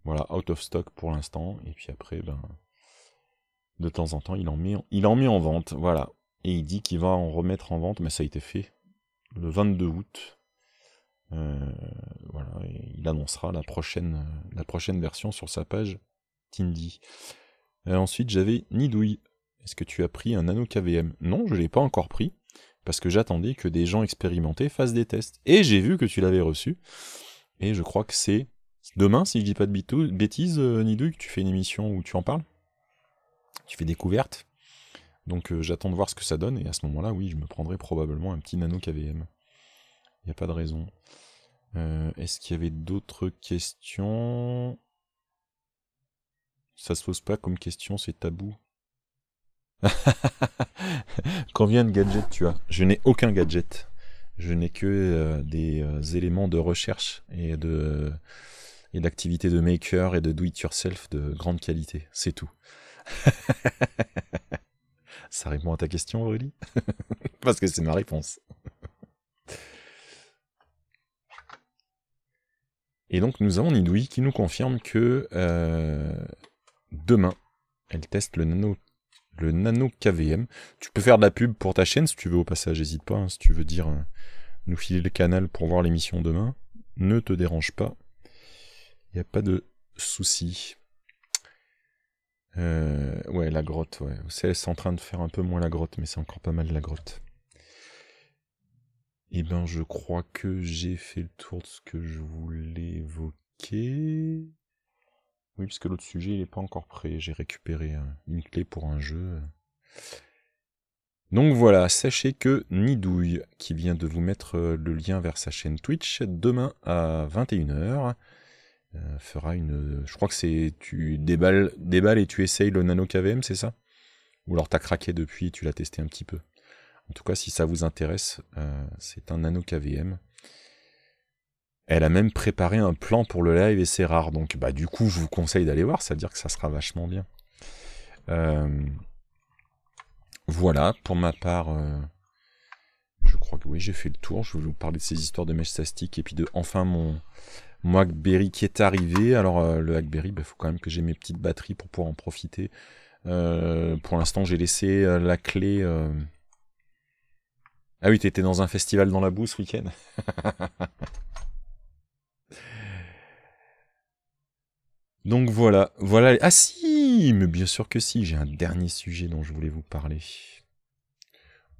voilà, out of stock pour l'instant. Et puis après, ben, de temps en temps, il en met en, il en, met en vente. Voilà. Et il dit qu'il va en remettre en vente, mais ça a été fait le 22 août. Euh, voilà, et il annoncera la prochaine, la prochaine version sur sa page Tindy. Euh, ensuite, j'avais Nidouille. Est-ce que tu as pris un Nano KVM Non, je ne l'ai pas encore pris, parce que j'attendais que des gens expérimentés fassent des tests. Et j'ai vu que tu l'avais reçu. Et je crois que c'est Demain, si je dis pas de bêtises, euh, ni tu fais une émission où tu en parles. Tu fais découverte. Donc euh, j'attends de voir ce que ça donne, et à ce moment-là, oui, je me prendrai probablement un petit nano KVM. Il n'y a pas de raison. Euh, est-ce qu'il y avait d'autres questions Ça se pose pas comme question, c'est tabou. Combien de gadgets tu as Je n'ai aucun gadget. Je n'ai que des éléments de recherche et de et d'activités de maker et de do-it-yourself de grande qualité. C'est tout. Ça répond à ta question, Aurélie Parce que c'est ma réponse. Et donc nous avons Nidoui qui nous confirme que euh, demain, elle teste le nano, le nano KVM. Tu peux faire de la pub pour ta chaîne si tu veux au passage, n'hésite pas. Hein. si tu veux dire euh, nous filer le canal pour voir l'émission demain, ne te dérange pas. Il n'y a pas de souci. Euh, ouais, la grotte, ouais. c'est en train de faire un peu moins la grotte, mais c'est encore pas mal la grotte. Eh ben, je crois que j'ai fait le tour de ce que je voulais évoquer. Oui, puisque l'autre sujet, il n'est pas encore prêt. J'ai récupéré une clé pour un jeu. Donc voilà, sachez que Nidouille, qui vient de vous mettre euh, le lien vers sa chaîne Twitch, demain à 21h, euh, fera une. Je crois que c'est. Tu déballes, et tu essayes le Nano KVM, c'est ça Ou alors t'as craqué depuis, et tu l'as testé un petit peu. En tout cas, si ça vous intéresse, euh, c'est un Nano KVM. Elle a même préparé un plan pour le live et c'est rare. Donc, bah, du coup, je vous conseille d'aller voir. Ça veut dire que ça sera vachement bien. Euh, voilà, pour ma part, je crois que oui, j'ai fait le tour. Je vais vous parler de ces histoires de mèche sastiques et puis de enfin mon, moi, Hackberry qui est arrivé, alors euh, le Hackberry, il bah, faut quand même que j'ai mes petites batteries pour pouvoir en profiter. Euh, pour l'instant, j'ai laissé euh, la clé. Ah oui, t'étais dans un festival dans la boue ce week-end Donc voilà, voilà. Ah si, mais bien sûr que si, j'ai un dernier sujet dont je voulais vous parler.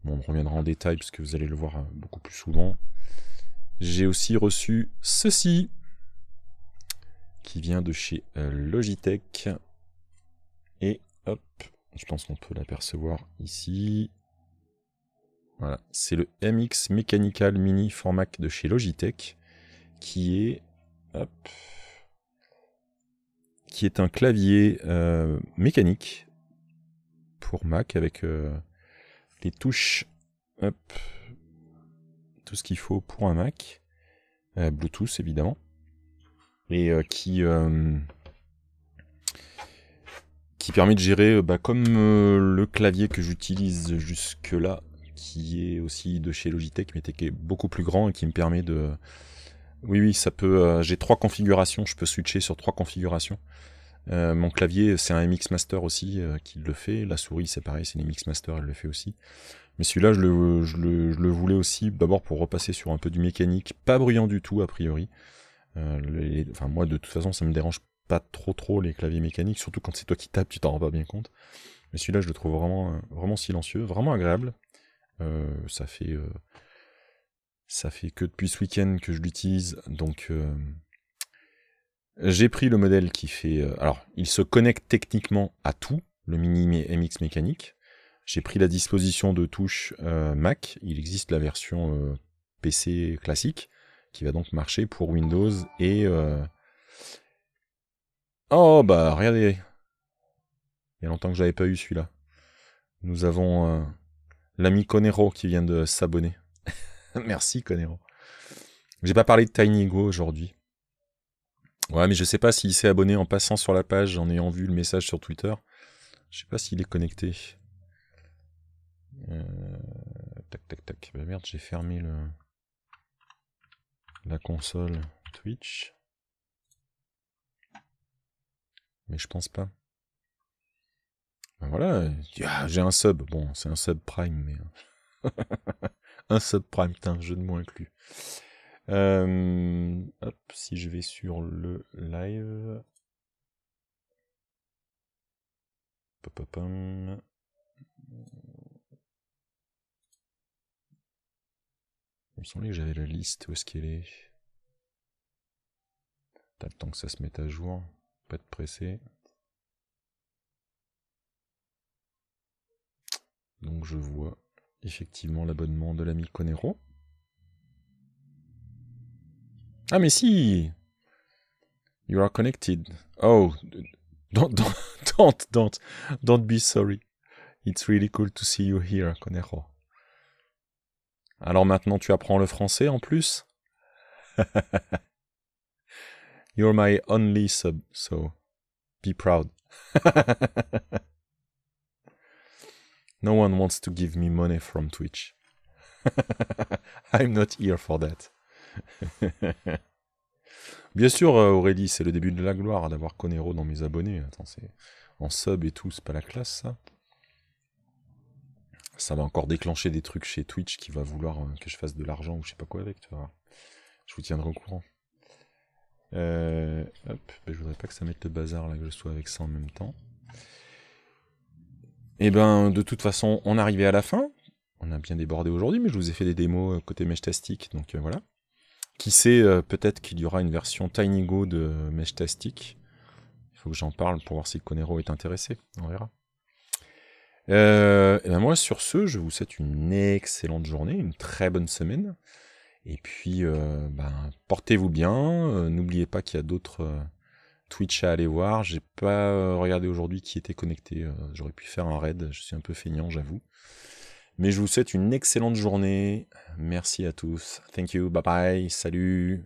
on reviendra en détail puisque vous allez le voir beaucoup plus souvent. J'ai aussi reçu ceci qui vient de chez euh, Logitech. Et hop, je pense qu'on peut l'apercevoir ici. Voilà, c'est le MX Mechanical Mini Mac de chez Logitech qui est, qui est un clavier euh, mécanique pour Mac avec euh, les touches, tout ce qu'il faut pour un Mac, Bluetooth évidemment et euh, qui euh, qui permet de gérer euh, bah, comme le clavier que j'utilise jusque là qui est aussi de chez Logitech mais qui est beaucoup plus grand et qui me permet de oui oui ça peut j'ai trois configurations je peux switcher sur trois configurations mon clavier, c'est un MX Master aussi qui le fait. La souris, c'est pareil, c'est une MX Master, elle le fait aussi. Mais celui-là, le, je le, voulais aussi d'abord pour repasser sur un peu du mécanique, pas bruyant du tout a priori. Euh, enfin, moi, de toute façon, ça me dérange pas trop trop les claviers mécaniques, surtout quand c'est toi qui tapes, tu t'en rends pas bien compte. Mais celui-là, je le trouve vraiment, euh, vraiment silencieux, vraiment agréable. Euh, ça fait ça fait que depuis ce week-end que je l'utilise, donc j'ai pris le modèle qui fait. alors, il se connecte techniquement à tout, le mini MX mécanique. J'ai pris la disposition de touche Mac. Il existe la version PC classique qui va donc marcher pour Windows et... Euh, oh bah regardez Il y a longtemps que j'avais pas eu celui-là. Nous avons euh, l'ami Conero qui vient de s'abonner. Merci Conero. J'ai pas parlé de TinyGo aujourd'hui. Ouais mais je sais pas s'il s'est abonné en passant sur la page en ayant vu le message sur Twitter. Je sais pas s'il est connecté. Euh, tac tac tac. Bah, merde j'ai fermé le la console Twitch. Mais je pense pas. Ben voilà, j'ai un sub. Bon, c'est un sub prime, mais. un sub prime, un jeu de mots inclus. Euh, si je vais sur le live. Il me que j'avais la liste, où est-ce qu'elle est T'as le temps que ça se mette à jour, pas de presser. Donc je vois effectivement l'abonnement de l'ami Conero. Ah mais si You are connected. Oh, don't, don't, don't, don't, don't be sorry. It's really cool to see you here, Conero. Alors maintenant tu apprends le français en plus You're my only sub, so be proud. no one wants to give me money from Twitch. I'm not here for that. Bien sûr, euh, Aurélie, c'est le début de la gloire d'avoir Conero dans mes abonnés. Attends, c'est en sub et tout, c'est pas la classe ça ça va encore déclencher des trucs chez Twitch qui va vouloir euh, que je fasse de l'argent ou je sais pas quoi avec, Je vous tiendrai au courant. Euh, hop, ben, je voudrais pas que ça mette le bazar là, que je sois avec ça en même temps. Et eh ben, de toute façon, on arrivé à la fin. On a bien débordé aujourd'hui, mais je vous ai fait des démos euh, côté Meshtastic, donc euh, voilà. Qui sait, peut-être qu'il y aura une version Tiny Go de Meshtastic. Il faut que j'en parle pour voir si Conero est intéressé. On verra et euh, eh ben, moi, sur ce, je vous souhaite une excellente journée, une très bonne semaine. Et puis, euh, ben, portez-vous bien. Euh, n'oubliez pas qu'il y a d'autres Twitch à aller voir. J'ai pas regardé aujourd'hui qui était connecté. J'aurais pu faire un raid. Je suis un peu feignant, j'avoue. Mais je vous souhaite une excellente journée. Merci à tous. Thank you. Bye bye. Salut.